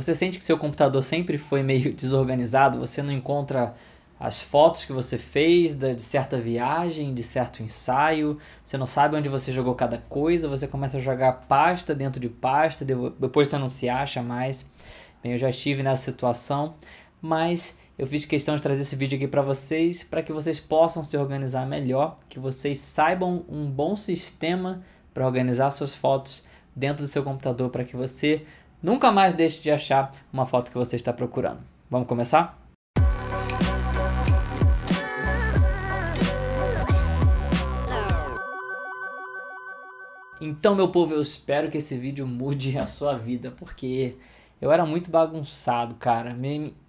Você sente que seu computador sempre foi meio desorganizado? Você não encontra as fotos que você fez de certa viagem, de certo ensaio, você não sabe onde você jogou cada coisa, você começa a jogar pasta dentro de pasta, depois você não se acha mais. Bem, eu já estive nessa situação, mas eu fiz questão de trazer esse vídeo aqui para vocês, para que vocês possam se organizar melhor, que vocês saibam um bom sistema para organizar suas fotos dentro do seu computador, para que você Nunca mais deixe de achar uma foto que você está procurando. Vamos começar? Então, meu povo, eu espero que esse vídeo mude a sua vida, porque eu era muito bagunçado, cara.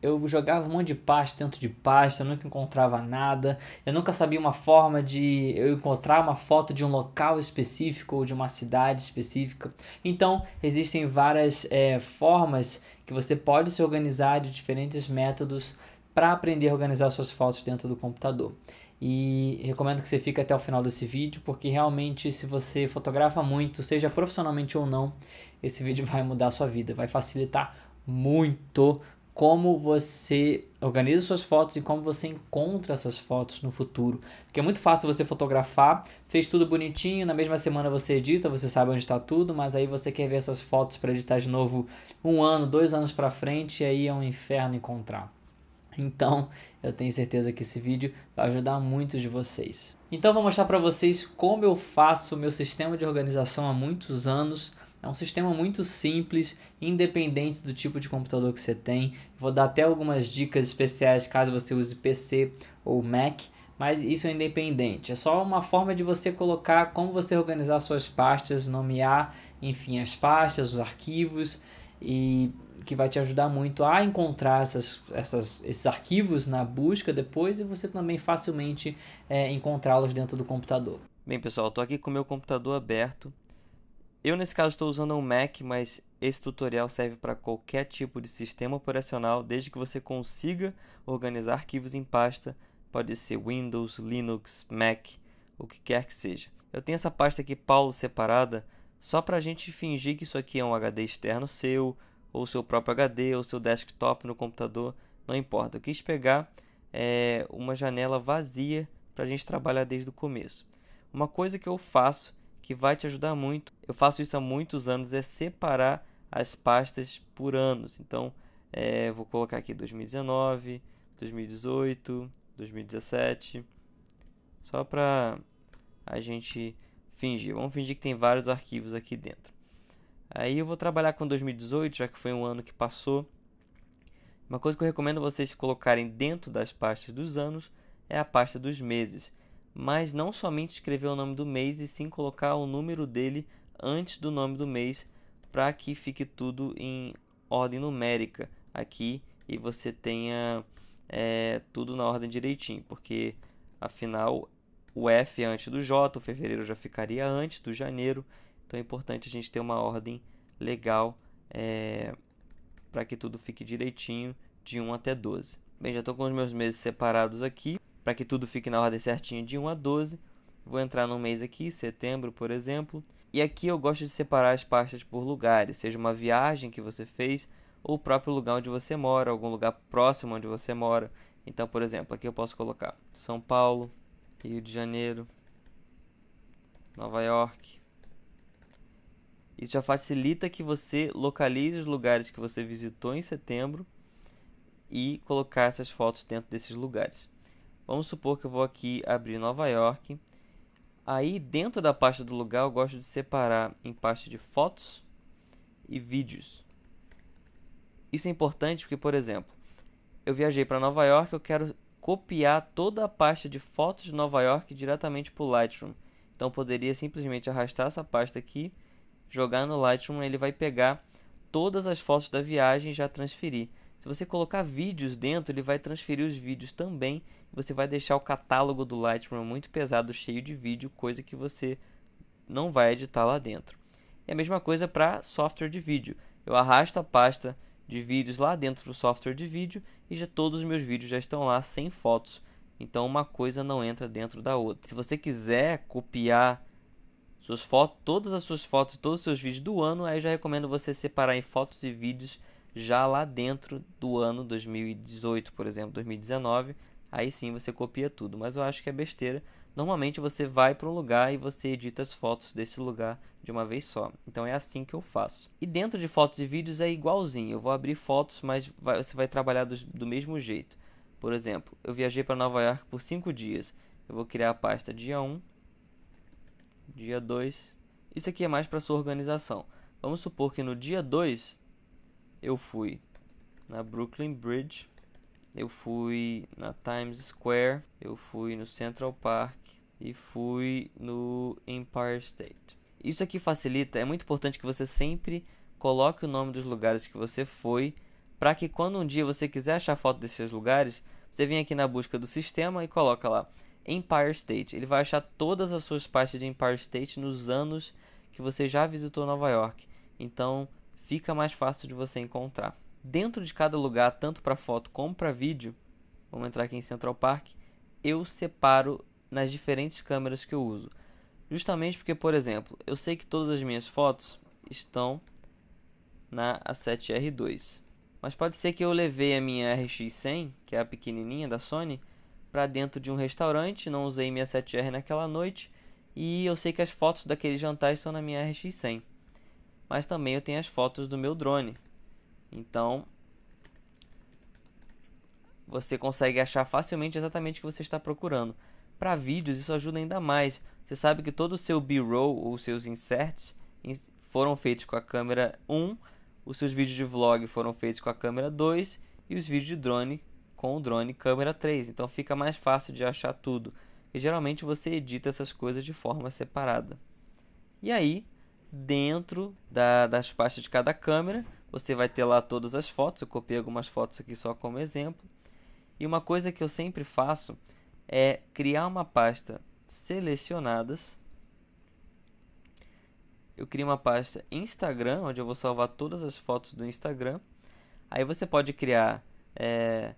Eu jogava um monte de pasta dentro de pasta, eu nunca encontrava nada. Eu nunca sabia uma forma de eu encontrar uma foto de um local específico ou de uma cidade específica. Então, existem várias é, formas que você pode se organizar de diferentes métodos para aprender a organizar suas fotos dentro do computador. E recomendo que você fique até o final desse vídeo, porque realmente se você fotografa muito, seja profissionalmente ou não, esse vídeo vai mudar a sua vida, vai facilitar muito como você organiza suas fotos e como você encontra essas fotos no futuro. Porque é muito fácil você fotografar, fez tudo bonitinho, na mesma semana você edita, você sabe onde está tudo, mas aí você quer ver essas fotos para editar de novo um ano, dois anos para frente, e aí é um inferno encontrar. Então, eu tenho certeza que esse vídeo vai ajudar muitos de vocês. Então, vou mostrar para vocês como eu faço meu sistema de organização há muitos anos. É um sistema muito simples, independente do tipo de computador que você tem. Vou dar até algumas dicas especiais caso você use PC ou Mac, mas isso é independente. É só uma forma de você colocar como você organizar suas pastas, nomear, enfim, as pastas, os arquivos e que vai te ajudar muito a encontrar essas, essas, esses arquivos na busca depois e você também facilmente é, encontrá-los dentro do computador. Bem, pessoal, estou aqui com o meu computador aberto. Eu, nesse caso, estou usando um Mac, mas esse tutorial serve para qualquer tipo de sistema operacional, desde que você consiga organizar arquivos em pasta. Pode ser Windows, Linux, Mac, o que quer que seja. Eu tenho essa pasta aqui, Paulo, separada, só para a gente fingir que isso aqui é um HD externo seu, ou seu próprio HD, ou seu desktop no computador, não importa. Eu quis pegar é, uma janela vazia para a gente trabalhar desde o começo. Uma coisa que eu faço que vai te ajudar muito, eu faço isso há muitos anos, é separar as pastas por anos. Então, é, vou colocar aqui 2019, 2018, 2017, só para a gente fingir. Vamos fingir que tem vários arquivos aqui dentro. Aí eu vou trabalhar com 2018, já que foi um ano que passou. Uma coisa que eu recomendo vocês colocarem dentro das pastas dos anos é a pasta dos meses, mas não somente escrever o nome do mês e sim colocar o número dele antes do nome do mês para que fique tudo em ordem numérica aqui e você tenha é, tudo na ordem direitinho, porque afinal o F é antes do J, o fevereiro já ficaria antes do janeiro então é importante a gente ter uma ordem legal é, eh, para que tudo fique direitinho de 1 até 12. Bem, já estou com os meus meses separados aqui. Para que tudo fique na ordem certinha de 1 a 12, vou entrar no mês aqui, setembro, por exemplo. E aqui eu gosto de separar as pastas por lugares, seja uma viagem que você fez ou o próprio lugar onde você mora, algum lugar próximo onde você mora. Então, por exemplo, aqui eu posso colocar São Paulo, Rio de Janeiro, Nova York, isso já facilita que você localize os lugares que você visitou em setembro e colocar essas fotos dentro desses lugares. Vamos supor que eu vou aqui abrir Nova York. Aí dentro da pasta do lugar eu gosto de separar em pasta de fotos e vídeos. Isso é importante porque, por exemplo, eu viajei para Nova York, eu quero copiar toda a pasta de fotos de Nova York diretamente para o Lightroom. Então eu poderia simplesmente arrastar essa pasta aqui jogar no Lightroom, ele vai pegar todas as fotos da viagem e já transferir. Se você colocar vídeos dentro, ele vai transferir os vídeos também. Você vai deixar o catálogo do Lightroom muito pesado, cheio de vídeo, coisa que você não vai editar lá dentro. É a mesma coisa para software de vídeo. Eu arrasto a pasta de vídeos lá dentro do software de vídeo e já todos os meus vídeos já estão lá sem fotos. Então uma coisa não entra dentro da outra. Se você quiser copiar suas fotos, todas as suas fotos, todos os seus vídeos do ano, aí já recomendo você separar em fotos e vídeos já lá dentro do ano 2018, por exemplo, 2019. Aí sim você copia tudo, mas eu acho que é besteira. Normalmente você vai para um lugar e você edita as fotos desse lugar de uma vez só. Então é assim que eu faço. E dentro de fotos e vídeos é igualzinho. Eu vou abrir fotos, mas vai, você vai trabalhar do, do mesmo jeito. Por exemplo, eu viajei para Nova York por 5 dias. Eu vou criar a pasta dia 1, dia 2. Isso aqui é mais para sua organização. Vamos supor que no dia 2 eu fui na Brooklyn Bridge, eu fui na Times Square, eu fui no Central Park e fui no Empire State. Isso aqui facilita, é muito importante que você sempre coloque o nome dos lugares que você foi, para que quando um dia você quiser achar foto desses lugares, você vem aqui na busca do sistema e coloca lá Empire State. Ele vai achar todas as suas partes de Empire State nos anos que você já visitou Nova York. Então fica mais fácil de você encontrar. Dentro de cada lugar, tanto para foto como para vídeo, vamos entrar aqui em Central Park, eu separo nas diferentes câmeras que eu uso. Justamente porque, por exemplo, eu sei que todas as minhas fotos estão na A7R2. Mas pode ser que eu levei a minha RX100, que é a pequenininha da Sony, para dentro de um restaurante, não usei 67R naquela noite e eu sei que as fotos daquele jantar estão na minha RX100. Mas também eu tenho as fotos do meu drone. Então, você consegue achar facilmente exatamente o que você está procurando. Para vídeos, isso ajuda ainda mais. Você sabe que todo o seu B-roll ou seus inserts foram feitos com a câmera 1, os seus vídeos de vlog foram feitos com a câmera 2 e os vídeos de drone com o drone câmera 3, então fica mais fácil de achar tudo. E geralmente você edita essas coisas de forma separada. E aí, dentro da, das pastas de cada câmera, você vai ter lá todas as fotos. Eu copiei algumas fotos aqui só como exemplo. E uma coisa que eu sempre faço é criar uma pasta selecionadas. Eu crio uma pasta Instagram, onde eu vou salvar todas as fotos do Instagram. Aí você pode criar é,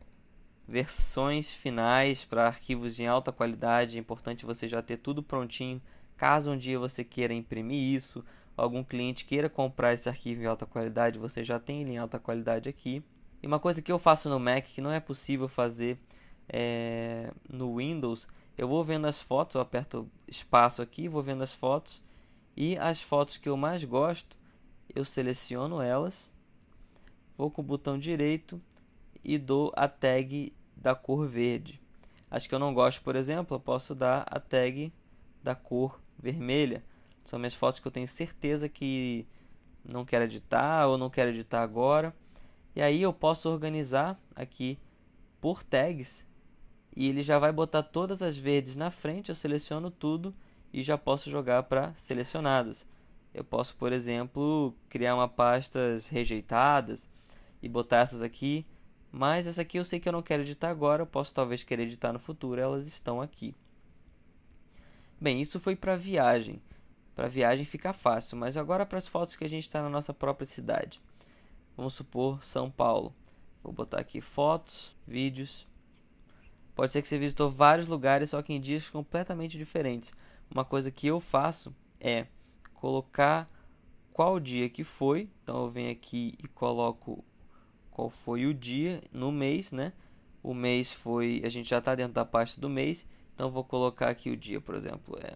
versões finais para arquivos em alta qualidade. É importante você já ter tudo prontinho. Caso um dia você queira imprimir isso, algum cliente queira comprar esse arquivo em alta qualidade, você já tem ele em alta qualidade aqui. E uma coisa que eu faço no Mac que não é possível fazer é, no Windows, eu vou vendo as fotos, eu aperto espaço aqui, vou vendo as fotos e as fotos que eu mais gosto, eu seleciono elas, vou com o botão direito e dou a tag da cor verde. As que eu não gosto, por exemplo, eu posso dar a tag da cor vermelha. São minhas fotos que eu tenho certeza que não quero editar ou não quero editar agora. E aí eu posso organizar aqui por tags e ele já vai botar todas as verdes na frente, eu seleciono tudo e já posso jogar para selecionadas. Eu posso, por exemplo, criar uma pasta rejeitadas e botar essas aqui mas essa aqui eu sei que eu não quero editar agora, eu posso talvez querer editar no futuro, elas estão aqui. Bem, isso foi para viagem. Para viagem fica fácil, mas agora para as fotos que a gente está na nossa própria cidade. Vamos supor São Paulo. Vou botar aqui fotos, vídeos. Pode ser que você visitou vários lugares, só que em dias completamente diferentes. Uma coisa que eu faço é colocar qual dia que foi. Então eu venho aqui e coloco qual foi o dia no mês, né? O mês foi, a gente já está dentro da pasta do mês, então vou colocar aqui o dia, por exemplo, é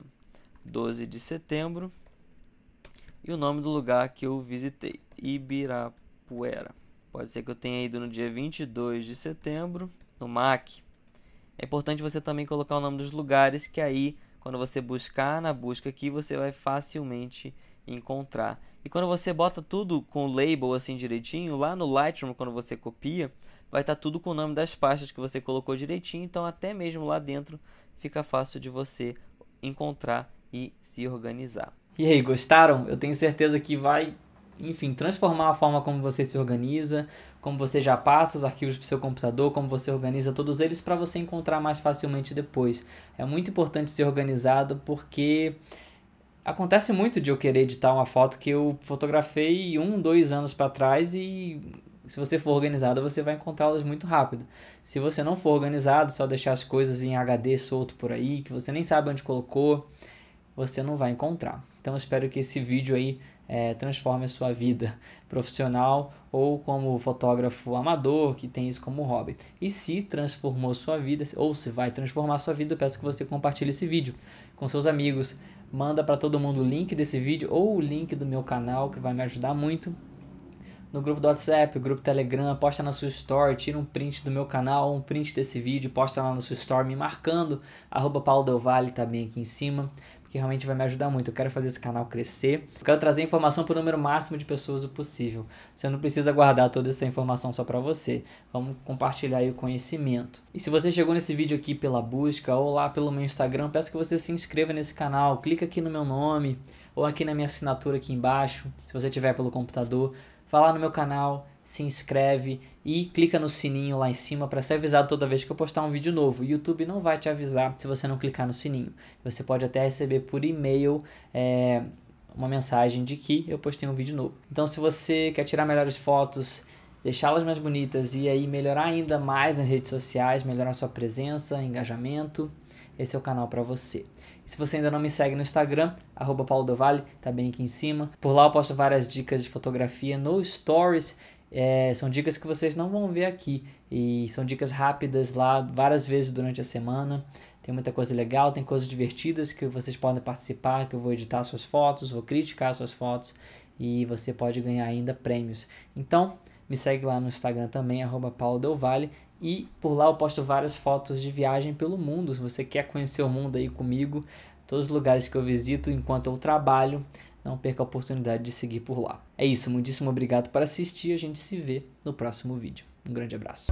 12 de setembro e o nome do lugar que eu visitei, Ibirapuera. Pode ser que eu tenha ido no dia 22 de setembro, no MAC. É importante você também colocar o nome dos lugares, que aí, quando você buscar na busca aqui, você vai facilmente encontrar. E quando você bota tudo com o label assim direitinho, lá no Lightroom, quando você copia, vai estar tá tudo com o nome das pastas que você colocou direitinho, então até mesmo lá dentro fica fácil de você encontrar e se organizar. E aí, gostaram? Eu tenho certeza que vai, enfim, transformar a forma como você se organiza, como você já passa os arquivos para o seu computador, como você organiza todos eles para você encontrar mais facilmente depois. É muito importante ser organizado porque Acontece muito de eu querer editar uma foto que eu fotografei um, dois anos para trás e se você for organizado, você vai encontrá-las muito rápido. Se você não for organizado, só deixar as coisas em HD solto por aí, que você nem sabe onde colocou, você não vai encontrar. Então espero que esse vídeo aí é, transforme a sua vida profissional ou como fotógrafo amador que tem isso como hobby. E se transformou sua vida, ou se vai transformar sua vida, eu peço que você compartilhe esse vídeo com seus amigos, Manda para todo mundo o link desse vídeo ou o link do meu canal, que vai me ajudar muito. No grupo do WhatsApp, grupo Telegram, posta na sua story, tira um print do meu canal, um print desse vídeo, posta lá na sua story, me marcando, arroba Paulo Del Valle também aqui em cima que realmente vai me ajudar muito. Eu quero fazer esse canal crescer, eu quero trazer informação para o número máximo de pessoas possível. Você não precisa guardar toda essa informação só para você. Vamos compartilhar o conhecimento. E se você chegou nesse vídeo aqui pela busca ou lá pelo meu Instagram, peço que você se inscreva nesse canal, clica aqui no meu nome ou aqui na minha assinatura aqui embaixo, se você tiver pelo computador, vá lá no meu canal, se inscreve e clica no sininho lá em cima para ser avisado toda vez que eu postar um vídeo novo. O YouTube não vai te avisar se você não clicar no sininho. Você pode até receber por e-mail é, uma mensagem de que eu postei um vídeo novo. Então, se você quer tirar melhores fotos, deixá-las mais bonitas e aí melhorar ainda mais nas redes sociais, melhorar sua presença, engajamento, esse é o canal para você. E se você ainda não me segue no Instagram, arroba está tá bem aqui em cima. Por lá eu posto várias dicas de fotografia no Stories é, são dicas que vocês não vão ver aqui e são dicas rápidas lá várias vezes durante a semana. Tem muita coisa legal, tem coisas divertidas que vocês podem participar, que eu vou editar suas fotos, vou criticar suas fotos e você pode ganhar ainda prêmios. Então, me segue lá no Instagram também, arroba paulodelvalle e por lá eu posto várias fotos de viagem pelo mundo. Se você quer conhecer o mundo aí comigo, todos os lugares que eu visito enquanto eu trabalho, não perca a oportunidade de seguir por lá. É isso, muitíssimo obrigado por assistir, a gente se vê no próximo vídeo. Um grande abraço.